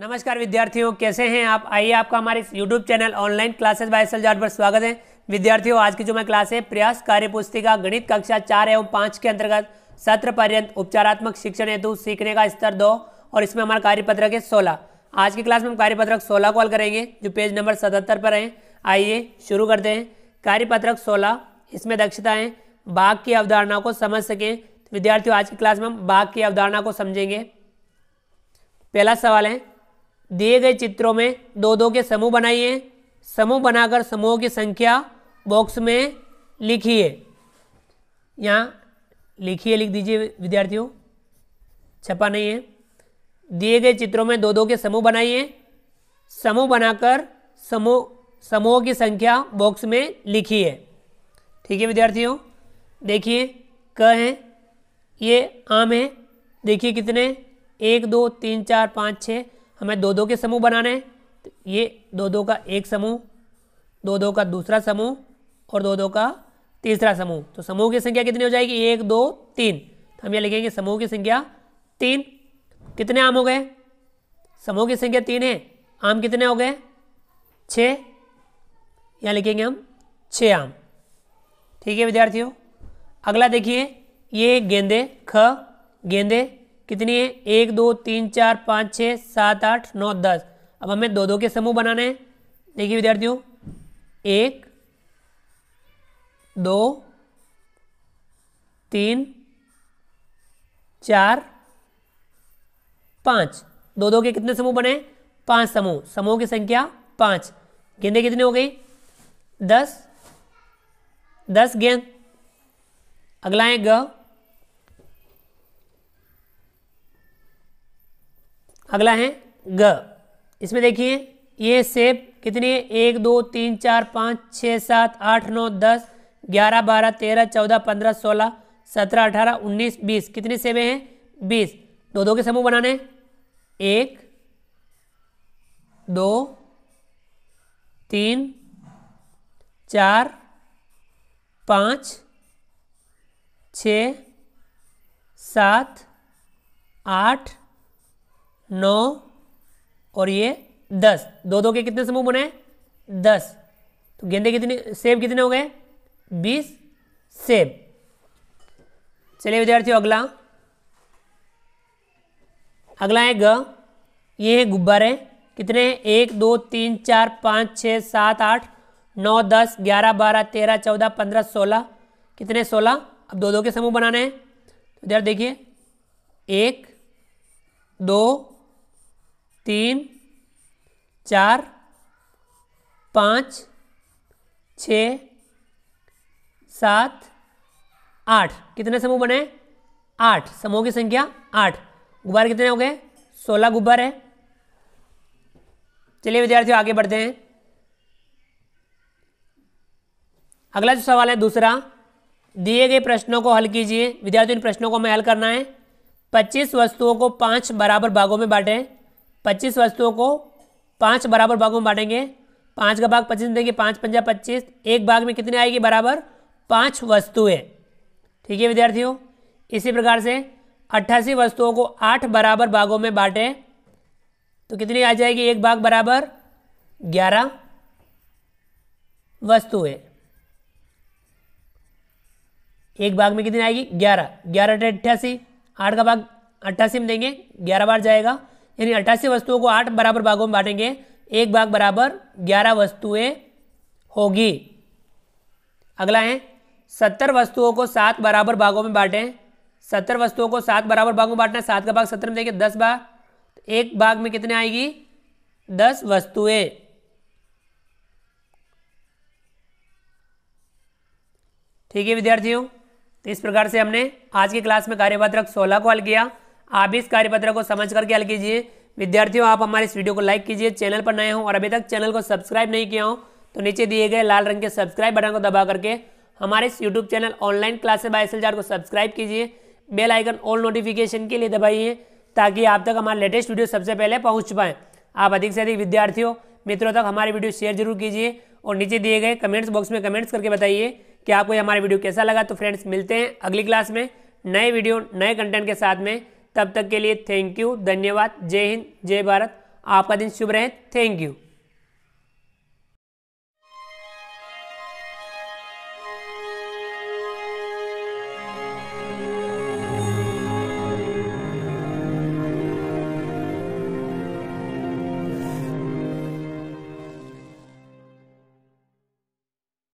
नमस्कार विद्यार्थियों कैसे हैं आप आइए आपका हमारे YouTube channel online classes by SL Jat पर स्वागत है विद्यार्थियों आज की जो मैं क्लास है प्रयास कार्य पुस्तिका गणित कक्षा चार एवं पाँच के अंतर्गत सत्र पर्यंत उपचारात्मक शिक्षण हेतु सीखने का स्तर दो और इसमें हमारा कार्यपत्रक है सोलह आज की क्लास में हम कार्यपत्रक सोलह कॉल करेंगे जो पेज नंबर सतहत्तर पर हैं आइए शुरू करते हैं कार्यपत्रक सोलह इसमें दक्षताएँ बाघ की अवधारणा को समझ सकें विद्यार्थियों आज की क्लास में हम बाघ की अवधारणा को समझेंगे पहला सवाल है दिए गए चित्रों में दो दो के समूह बनाइए समूह बनाकर समूह की संख्या बॉक्स में लिखिए यहाँ लिखिए लिख दीजिए विद्यार्थियों छपा नहीं है दिए गए चित्रों में दो दो के समूह बनाइए समूह बनाकर समूह समूह की संख्या बॉक्स में लिखिए ठीक है विद्यार्थियों देखिए क है ये आम है देखिए कितने एक दो तीन चार पाँच छः हमें दो दो के समूह बनाने हैं तो ये दो दो का एक समूह दो दो का दूसरा समूह और दो दो का तीसरा समूह तो समूह की संख्या कितनी हो जाएगी एक दो तीन तो हम ये लिखेंगे समूह की संख्या तीन कितने आम हो गए समूह की संख्या तीन है आम कितने हो गए छः यहाँ लिखेंगे हम छः आम ठीक है विद्यार्थियों अगला देखिए ये गेंदे ख गेंदे कितनी है एक दो तीन चार पाँच छः सात आठ नौ दस अब हमें दो दो के समूह बनाने हैं देखिए विद्यार्थियों एक दो तीन चार पाँच दो दो के कितने समूह बने पांच समूह समूह की संख्या पाँच गेंदे कितने हो गई दस दस गेंद अगला है ग अगला है ग इसमें देखिए ये सेब कितने है एक दो तीन चार पाँच छः सात आठ नौ दस ग्यारह बारह तेरह चौदह पंद्रह सोलह सत्रह अठारह उन्नीस बीस कितने सेबें हैं बीस दो दो के समूह बनाने हैं एक दो तीन चार पाँच छ सात आठ नौ और ये दस दो दो के कितने समूह बने दस तो गेंदे कितने सेब कितने हो गए बीस सेब चलिए विद्यार्थियों अगला अगला है ग ये है गुब्बारे कितने हैं एक दो तीन चार पाँच छः सात आठ नौ दस ग्यारह बारह तेरह चौदह पंद्रह सोलह कितने सोलह अब दो दो के समूह बनाने हैं तो इधर देखिए एक दो तीन चार पाँच छ सात आठ कितने समूह बने आठ समूह की संख्या आठ गुब्बारे कितने हो गए सोलह गुब्बारे चलिए विद्यार्थियों आगे बढ़ते हैं अगला जो सवाल है दूसरा दिए गए प्रश्नों को हल कीजिए विद्यार्थियों इन प्रश्नों को हमें हल करना है 25 वस्तुओं को पांच बराबर भागों में बांटें पच्चीस वस्तुओं को पाँच बराबर भागों में बांटेंगे पाँच का भाग पच्चीस देंगे पाँच पंजा पच्चीस एक भाग में कितने आएगी बराबर पाँच वस्तुएँ ठीक है विद्यार्थियों इसी प्रकार से अट्ठासी वस्तुओं को आठ बराबर भागों में बांटें तो कितनी आ जाएगी एक भाग बराबर ग्यारह है एक भाग में कितनी आएगी ग्यारह ग्यारह अट्ठासी आठ का भाग अट्ठासी में देंगे ग्यारह बार जाएगा यानी अट्ठासी वस्तुओं को आठ बराबर भागों में बांटेंगे एक भाग बराबर ग्यारह वस्तुएं होगी अगला है सत्तर वस्तुओं को सात बराबर भागों में बांटें सत्तर वस्तुओं को सात बराबर भागों में बांटना सात का भाग सत्तर में देंगे दस तो एक भाग में कितने आएगी दस वस्तुएं ठीक है विद्यार्थियों तो इस प्रकार से हमने आज की क्लास में कार्यपात्रक सोलह को हल किया आप इस कार्यपत्र को समझ करके हल कीजिए विद्यार्थियों आप हमारे इस वीडियो को लाइक कीजिए चैनल पर नए हों और अभी तक चैनल को सब्सक्राइब नहीं किया हो तो नीचे दिए गए लाल रंग के सब्सक्राइब बटन को दबा करके हमारे इस YouTube channel online classes by S को सब्सक्राइब कीजिए बेल आइकन ऑल नोटिफिकेशन के लिए दबाइए ताकि आप तक हमारे लेटेस्ट वीडियो सबसे पहले पहुँच पाएँ आप अधिक से अधिक विद्यार्थियों मित्रों तक हमारे वीडियो शेयर जरूर कीजिए और नीचे दिए गए कमेंट्स बॉक्स में कमेंट्स करके बताइए कि आपको ये हमारा वीडियो कैसा लगा तो फ्रेंड्स मिलते हैं अगली क्लास में नए वीडियो नए कंटेंट के साथ में तब तक के लिए थैंक यू धन्यवाद जय हिंद जय भारत आपका दिन शुभ रहे थैंक यू